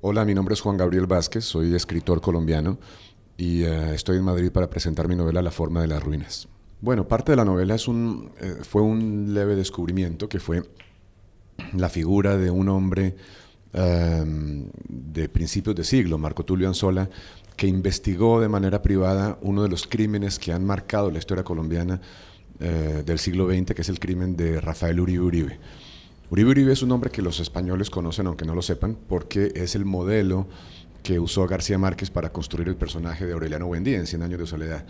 Hola, mi nombre es Juan Gabriel Vázquez, soy escritor colombiano y eh, estoy en Madrid para presentar mi novela La forma de las ruinas. Bueno, parte de la novela eh, fue un leve descubrimiento que fue la figura de un hombre em, de principios de siglo, Marco Tulio Anzola, que investigó de manera privada uno de los crímenes que han marcado la historia colombiana eh, del siglo XX, que es el crimen de Rafael Uribe Uribe. Uribe Uribe es un nombre que los españoles conocen, aunque no lo sepan, porque es el modelo que usó García Márquez para construir el personaje de Aureliano Buendía en Cien Años de Soledad.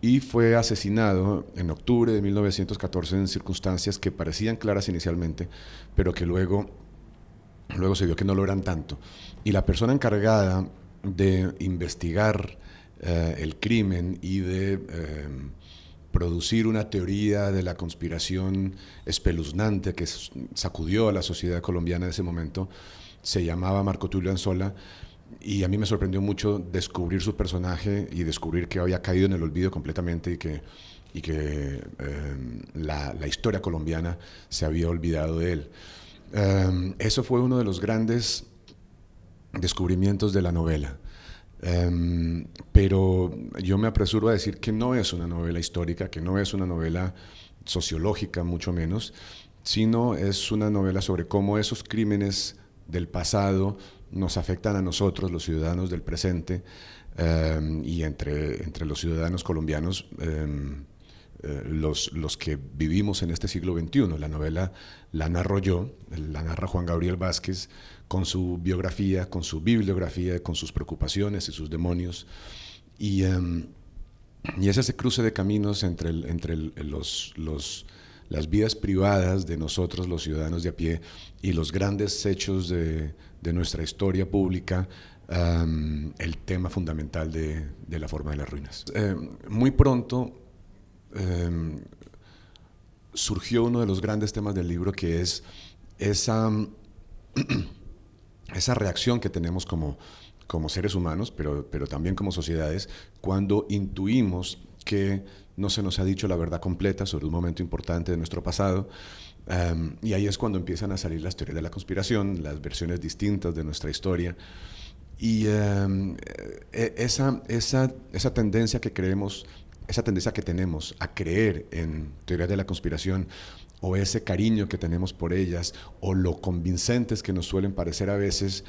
Y fue asesinado en octubre de 1914 en circunstancias que parecían claras inicialmente, pero que luego, luego se vio que no lo eran tanto. Y la persona encargada de investigar eh, el crimen y de eh, producir una teoría de la conspiración espeluznante que sacudió a la sociedad colombiana de ese momento. Se llamaba Marco Tulio Anzola y a mí me sorprendió mucho descubrir su personaje y descubrir que había caído en el olvido completamente y que, y que em, la, historia colombiana se había olvidado de él. Em, eso fue uno de los grandes descubrimientos de la novela. Em, pero yo me apresuro a decir que no es una novela histórica, que no es una novela sociológica, mucho menos, sino es una novela sobre cómo esos crímenes del pasado nos afectan a nosotros, los ciudadanos del presente, em, y entre, entre los ciudadanos colombianos. Em, eh, los, los que vivimos en este siglo XXI. La novela la narro yo, la narra Juan Gabriel Vázquez con su biografía, con su bibliografía, con sus preocupaciones y sus demonios. Y, em, y es ese cruce de caminos entre, el, entre los, los las vidas privadas de nosotros los ciudadanos de a pie y los grandes hechos de, de nuestra historia pública, em, el tema fundamental de, de, la forma de las ruinas. Em, muy pronto Em, surgió uno de los grandes temas del libro que es esa, esa reacción que tenemos como, como seres humanos, pero, pero también como sociedades, cuando intuimos que no se nos ha dicho la verdad completa sobre un momento importante de nuestro pasado. Em, y ahí es cuando empiezan a salir las teorías de la conspiración, las versiones distintas de nuestra historia. Y em, e, esa, esa, esa tendencia que creemos esa tendencia que tenemos a creer en teorías de la conspiración o ese cariño que tenemos por ellas o lo convincentes que nos suelen parecer a veces,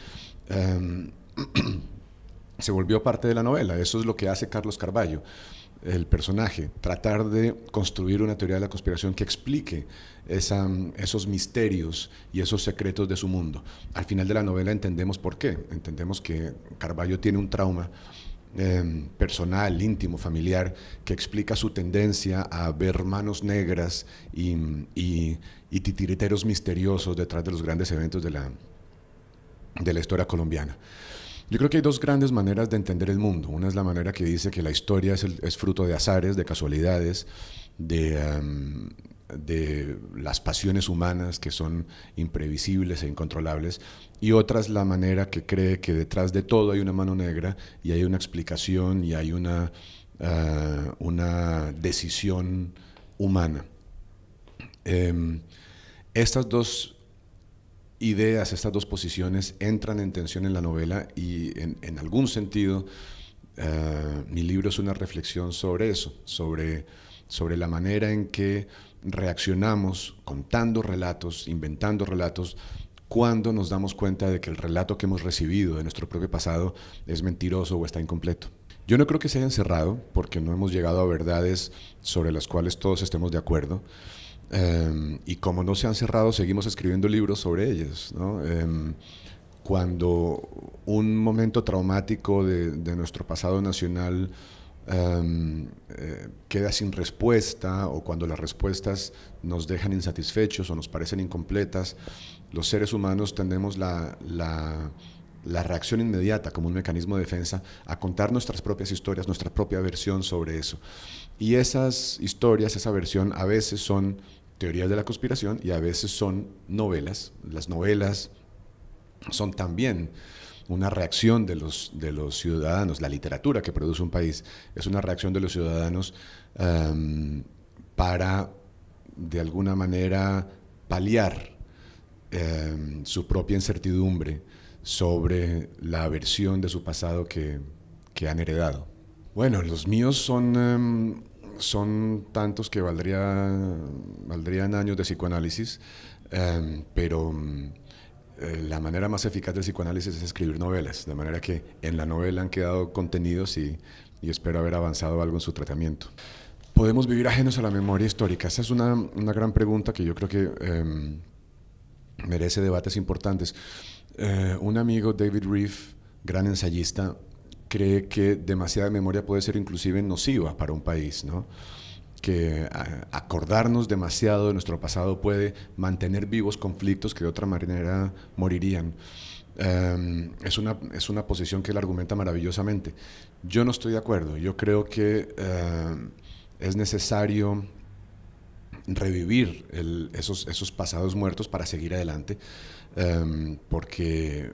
em, se volvió parte de la novela. Eso es lo que hace Carlos Carballo, el personaje, tratar de construir una teoría de la conspiración que explique esos misterios y esos secretos de su mundo. Al final de la novela entendemos por qué, entendemos que Carballo tiene un trauma Em, personal, íntimo, familiar, que explica su tendencia a ver manos negras y, y, titiriteros misteriosos detrás de los grandes eventos de la, de la historia colombiana. Yo creo que hay dos grandes maneras de entender el mundo. Una es la manera que dice que la historia es, fruto de azares, de casualidades, de, em, de las pasiones humanas que son imprevisibles e incontrolables, y otras la manera que cree que detrás de todo hay una mano negra y hay una explicación y hay una, eh, una decisión humana. Em, estas dos ideas, estas dos posiciones entran en tensión en la novela y en, algún sentido eh, mi libro es una reflexión sobre eso, sobre, sobre la manera en que reaccionamos contando relatos, inventando relatos, cuando nos damos cuenta de que el relato que hemos recibido de nuestro propio pasado es mentiroso o está incompleto. Yo no creo que se haya cerrado, porque no hemos llegado a verdades sobre las cuales todos estemos de acuerdo. Em, y como no se han cerrado, seguimos escribiendo libros sobre ellas. Em, cuando un momento traumático de, de nuestro pasado nacional Em, eh, queda sin respuesta o cuando las respuestas nos dejan insatisfechos o nos parecen incompletas, los seres humanos tenemos la reacción inmediata como un mecanismo de defensa a contar nuestras propias historias, nuestra propia versión sobre eso. Y esas historias, esa versión, a veces son teorías de la conspiración y a veces son novelas. Las novelas son también una reacción de los, de los ciudadanos, la literatura que produce un país es una reacción de los ciudadanos em, para, de alguna manera, paliar em, su propia incertidumbre sobre la versión de su pasado que, han heredado. Bueno, los míos son... Em, son tantos que valdría, valdrían años de psicoanálisis, pero eh, la manera más eficaz del psicoanálisis es escribir novelas, de manera que en la novela han quedado contenidos y, espero haber avanzado algo en su tratamiento. ¿Podemos vivir ajenos a la memoria histórica? Esa es una, gran pregunta que yo creo que em, merece debates importantes. Eh, un amigo, David Reef, gran ensayista, cree que demasiada memoria puede ser inclusive nociva para un país, ¿no? que ah, acordarnos demasiado de nuestro pasado puede mantener vivos conflictos que de otra manera morirían. Em, es, una, es una posición que él argumenta maravillosamente. Yo no estoy de acuerdo. Yo creo que em, es necesario revivir esos, esos pasados muertos para seguir adelante, em, porque,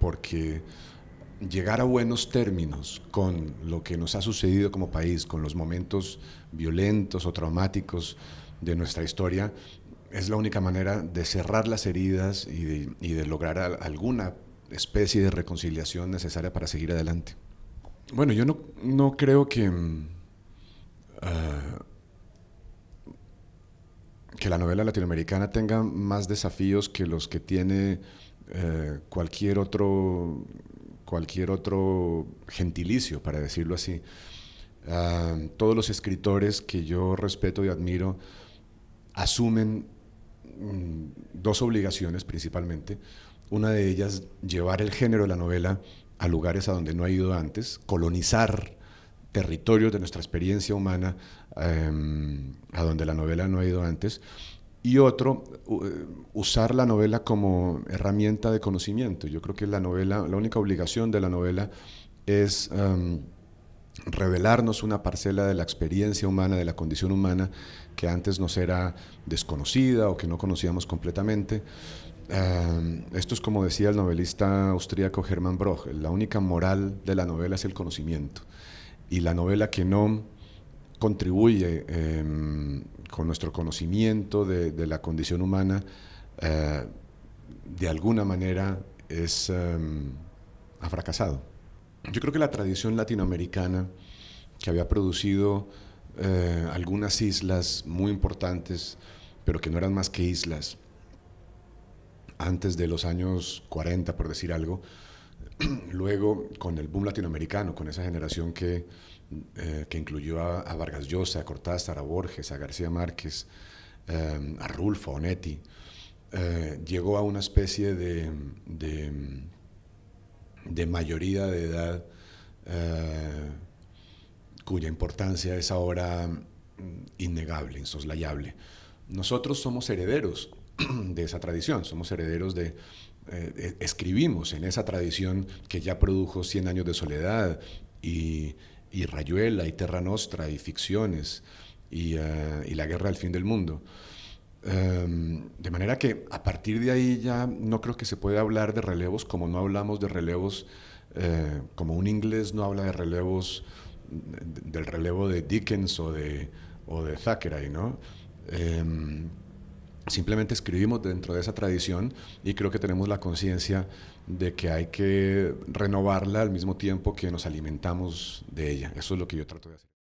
porque llegar a buenos términos con lo que nos ha sucedido como país, con los momentos violentos o traumáticos de nuestra historia, es la única manera de cerrar las heridas y de, lograr alguna especie de reconciliación necesaria para seguir adelante. Bueno, yo no, creo que, mm, ah, que la novela latinoamericana tenga más desafíos que los que tiene eh, cualquier otro cualquier otro gentilicio, para decirlo así. Ah, todos los escritores que yo respeto y admiro asumen mm, dos obligaciones principalmente. Una de ellas, llevar el género de la novela a lugares a donde no ha ido antes, colonizar territorios de nuestra experiencia humana em, a donde la novela no ha ido antes, y otro, eh, usar la novela como herramienta de conocimiento. Yo creo que la novela, la única obligación de la novela es em, revelarnos una parcela de la experiencia humana, de la condición humana, que antes nos era desconocida o que no conocíamos completamente. Em, esto es como decía el novelista austríaco Hermann Broch, la única moral de la novela es el conocimiento. Y la novela que no contribuye em, con nuestro conocimiento de, la condición humana, eh, de alguna manera es, em, ha fracasado. Yo creo que la tradición latinoamericana que había producido eh, algunas islas muy importantes, pero que no eran más que islas, antes de los años 40, por decir algo, luego con el boom latinoamericano, con esa generación que eh, que incluyó a, Vargas Llosa, a Cortázar, a Borges, a García Márquez, eh, a Rulfo, a Onetti, eh, llegó a una especie de, de, mayoría de edad cuya importancia es ahora innegable, insoslayable. Nosotros somos herederos de esa tradición, somos herederos de, escribimos en esa tradición que ya produjo 100 años de soledad y y Rayuela, y Terra Nostra, y Ficciones, y, eh, La Guerra del Fin del Mundo. Em, de manera que a partir de ahí ya no creo que se pueda hablar de relevos como no hablamos de relevos, eh, como un inglés no habla de relevos, del relevo de Dickens o de, o de ¿no? Em, simplemente escribimos dentro de esa tradición y creo que tenemos la conciencia de que hay que renovarla al mismo tiempo que nos alimentamos de ella. Eso es lo que yo trato de hacer.